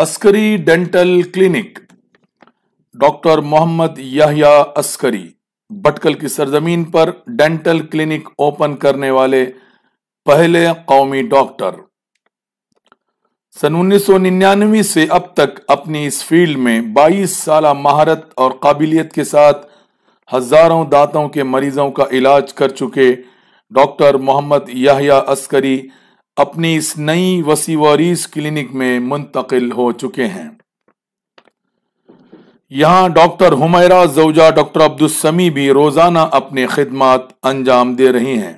Askari dental clinic doctor Mohammad Yahya Askari Bhatkal की सरजमीन पर डेंटल क्लिनिक ओपन करने वाले पहले कौमी डॉक्टर सन निन्यानवे से अब तक अपनी इस फील्ड में 22 साल महारत और काबिलियत के साथ हजारों दांतों के मरीजों का इलाज कर चुके डॉक्टर मोहम्मद याहिया अस्करी अपनी इस नई वसी वरीस क्लिनिक में मुंतकिल हो चुके हैं यहाँ डॉक्टर हुमैरा जौजा डॉक्टर अब्दुल समी भी रोजाना अपने खिदमत अंजाम दे रही हैं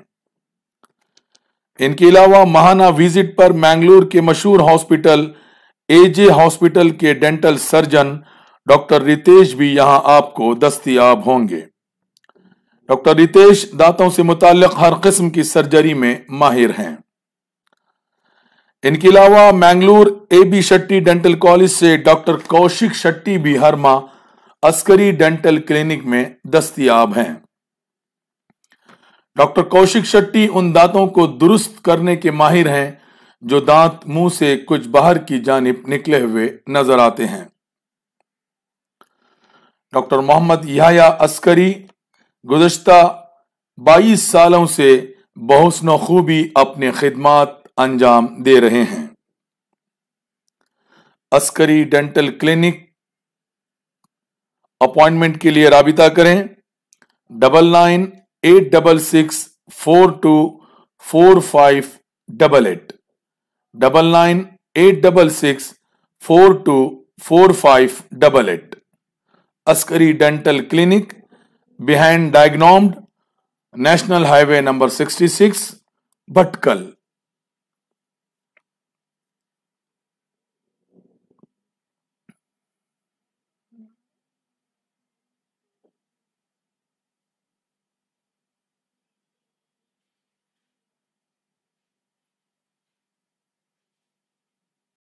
इनके अलावा महाना विजिट पर मैंगलोर के मशहूर हॉस्पिटल एजे हॉस्पिटल के डेंटल सर्जन डॉक्टर रितेश भी यहाँ आपको दस्तियाब होंगे डॉक्टर रितेश दांतों से मुतल हर किस्म की सर्जरी में माहिर हैं इनके अलावा Mangalore A B Shetty dental college से डॉक्टर कौशिक शेट्टी भी हर माह अस्करी डेंटल क्लिनिक में दस्तियाब हैं डॉक्टर कौशिक शेट्टी उन दांतों को दुरुस्त करने के माहिर हैं जो दांत मुंह से कुछ बाहर की जानब निकले हुए नजर आते हैं डॉक्टर मोहम्मद याया अस्करी गुजश्ता 22 सालों से बहसनो खूबी अपने खिदमात अंजाम दे रहे हैं अस्करी डेंटल क्लिनिक अपॉइंटमेंट के लिए राबिता करें double nine eight double six four two four five double eight double nine eight double six four two four five double eight Askari dental clinic behind डायग्नोम्ड national highway number sixty six Bhatkal